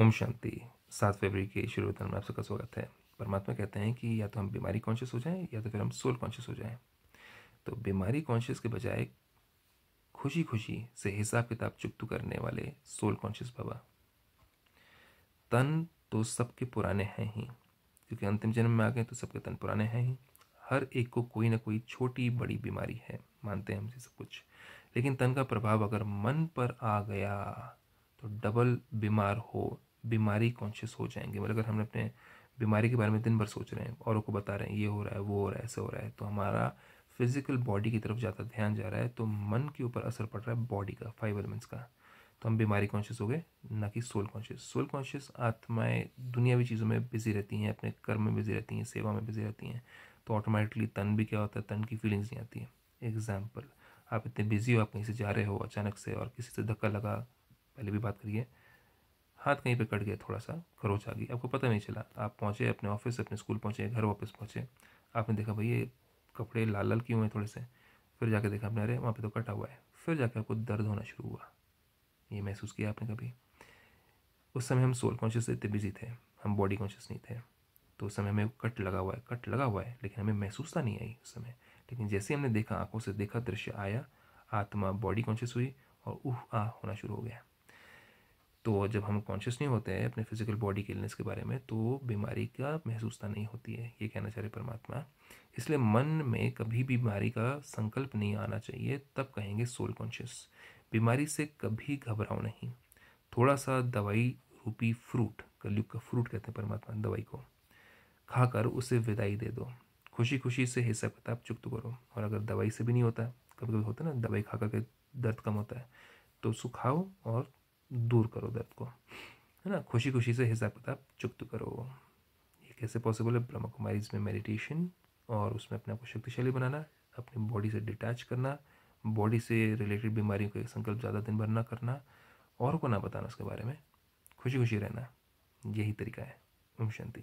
ओम शांति सात फरवरी के शुरू में आप सबका स्वागत है परमात्मा कहते हैं कि या तो हम बीमारी कॉन्शियस हो जाएं या तो फिर हम सोल कॉन्शियस हो जाएं तो बीमारी कॉन्शियस के बजाय खुशी खुशी से हिसाब किताब चुप्त करने वाले सोल कॉन्शियस बाबा तन तो सबके पुराने हैं ही क्योंकि अंतिम जन्म में आ गए तो सबके तन पुराने हैं ही हर एक को कोई ना कोई छोटी बड़ी बीमारी है मानते हैं हमसे सब कुछ लेकिन तन का प्रभाव अगर मन पर आ गया तो डबल बीमार हो बीमारी कॉन्शियस हो जाएंगे मतलब अगर हम अपने बीमारी के बारे में दिन भर सोच रहे हैं औरों को बता रहे हैं ये हो रहा है वो हो रहा है ऐसे हो रहा है तो हमारा फिजिकल बॉडी की तरफ ज़्यादा ध्यान जा रहा है तो मन के ऊपर असर पड़ रहा है बॉडी का फाइव एलिमेंट्स का तो हम बीमारी कॉन्शियस हो गए ना कि सोल कॉन्शियस सोल कॉन्शियस आत्माएं दुनियावी चीज़ों में बिजी रहती हैं अपने कर्म में बिजी रहती हैं सेवा में बिजी रहती हैं तो ऑटोमेटिकली तन भी क्या होता है तन की फीलिंग्स नहीं आती है एग्जाम्पल आप इतने बिजी हो आप कहीं से जा रहे हो अचानक से और किसी से धक्का लगा पहले भी बात करिए हाथ कहीं पे कट गया थोड़ा सा खरोच आ गई आपको पता नहीं चला आप पहुँचे अपने ऑफिस अपने स्कूल पहुँचे घर वापस पहुँचे आपने देखा भाई ये कपड़े लाल लाल क्यों हैं थोड़े से फिर जाके देखा आपने अरे वहाँ पे तो कटा हुआ है फिर जाके आपको दर्द होना शुरू हुआ ये महसूस किया आपने कभी उस समय हम सोल कॉन्शियस इतने बिजी थे हम बॉडी कॉन्शियस नहीं थे तो उस समय हमें कट लगा हुआ है कट लगा हुआ है लेकिन हमें महसूसता नहीं आई उस समय लेकिन जैसे हमने देखा आंखों से देखा दृश्य आया आत्मा बॉडी कॉन्शियस हुई और उह आ होना शुरू हो गया तो जब हम कॉन्शियस नहीं होते हैं अपने फिजिकल बॉडी के इलनेस के बारे में तो बीमारी का महसूसता तो नहीं होती है ये कहना चाह रहे परमात्मा इसलिए मन में कभी भी बीमारी का संकल्प नहीं आना चाहिए तब कहेंगे सोल कॉन्शियस बीमारी से कभी घबराओ नहीं थोड़ा सा दवाई रूपी फ्रूट कलयुग का फ्रूट कहते हैं परमात्मा दवाई को खाकर उसे विदाई दे दो खुशी खुशी से हिसाब किताब चुक्त करो और अगर दवाई से भी नहीं होता कभी कभी होता ना दवाई खा के दर्द कम होता है तो उसको खाओ और दूर करो दर्द को है ना खुशी खुशी से हिसाब किताब चुप्त करो ये कैसे पॉसिबल है ब्रह्म कुमारीज में मेडिटेशन और उसमें अपने आप को शक्तिशाली बनाना अपनी बॉडी से डिटैच करना बॉडी से रिलेटेड बीमारियों का संकल्प ज़्यादा दिन भर ना करना और को ना बताना उसके बारे में खुशी खुशी रहना यही तरीका है ओम शांति